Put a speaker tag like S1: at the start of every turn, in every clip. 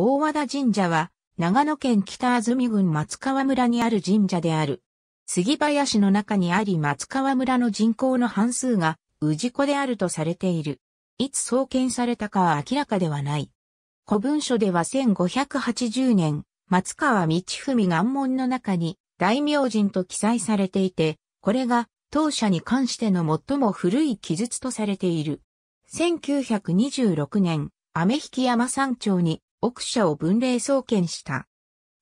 S1: 大和田神社は、長野県北安住郡松川村にある神社である。杉林の中にあり松川村の人口の半数が氏子であるとされている。いつ創建されたかは明らかではない。古文書では1580年、松川道文願門の中に大明神と記載されていて、これが当社に関しての最も古い記述とされている。1926年、雨引山山頂に奥社を分霊創建した。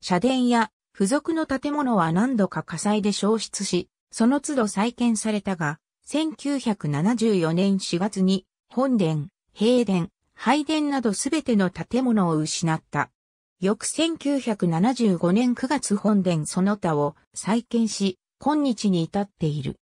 S1: 社殿や付属の建物は何度か火災で消失し、その都度再建されたが、1974年4月に本殿、平殿、拝殿などすべての建物を失った。翌1975年9月本殿その他を再建し、今日に至っている。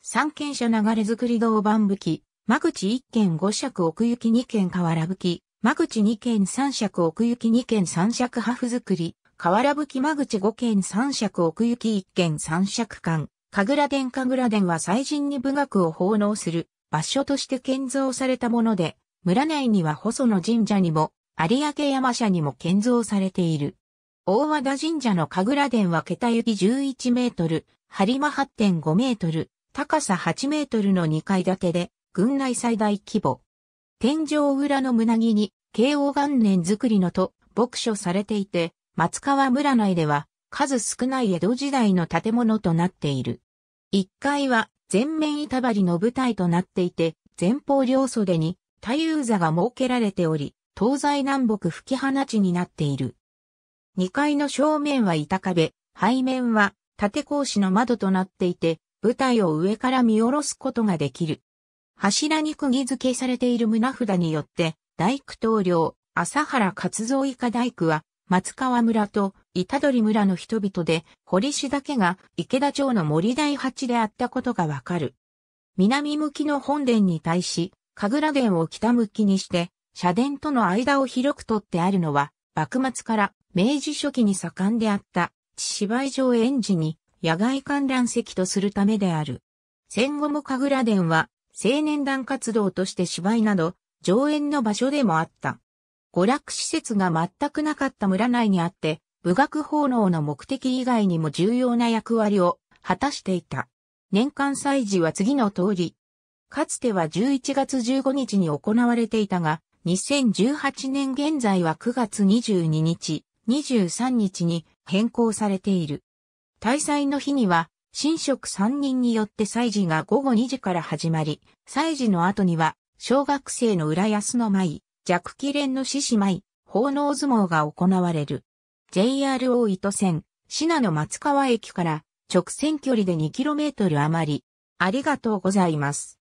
S1: 三軒者流れ作り道番吹き、間口一軒五尺奥行き二軒河原吹き、間口2軒3尺奥行き2軒3尺破風作り、河原吹間口5軒3尺奥行き1軒3尺間、神楽殿神楽殿は祭神に武学を奉納する場所として建造されたもので、村内には細野神社にも、有明山社にも建造されている。大和田神社の神楽殿は桁行き11メートル、張間8.5メートル、高さ8メートルの2階建てで、軍内最大規模。天井裏の胸木に、慶応元年作りのと、牧書されていて、松川村内では、数少ない江戸時代の建物となっている。1階は、全面板張りの舞台となっていて、前方両袖に、太遊座が設けられており、東西南北吹き放ちになっている。2階の正面は板壁、背面は、縦格子の窓となっていて、舞台を上から見下ろすことができる。柱に釘付けされている胸札によって、大工棟梁、朝原勝造以下大工は、松川村と板取村の人々で、堀氏だけが池田町の森大八であったことがわかる。南向きの本殿に対し、神楽殿を北向きにして、社殿との間を広く取ってあるのは、幕末から明治初期に盛んであった芝居城園寺に野外観覧席とするためである。戦後も神楽殿は青年団活動として芝居など、上演の場所でもあった。娯楽施設が全くなかった村内にあって、武学奉納の目的以外にも重要な役割を果たしていた。年間祭事は次の通り。かつては11月15日に行われていたが、2018年現在は9月22日、23日に変更されている。大祭の日には新職3人によって祭事が午後2時から始まり、祭事の後には、小学生の浦安の舞、弱気連の獅子舞、奉納相撲が行われる。JR 大糸線、品野松川駅から直線距離で 2km 余り。ありがとうございます。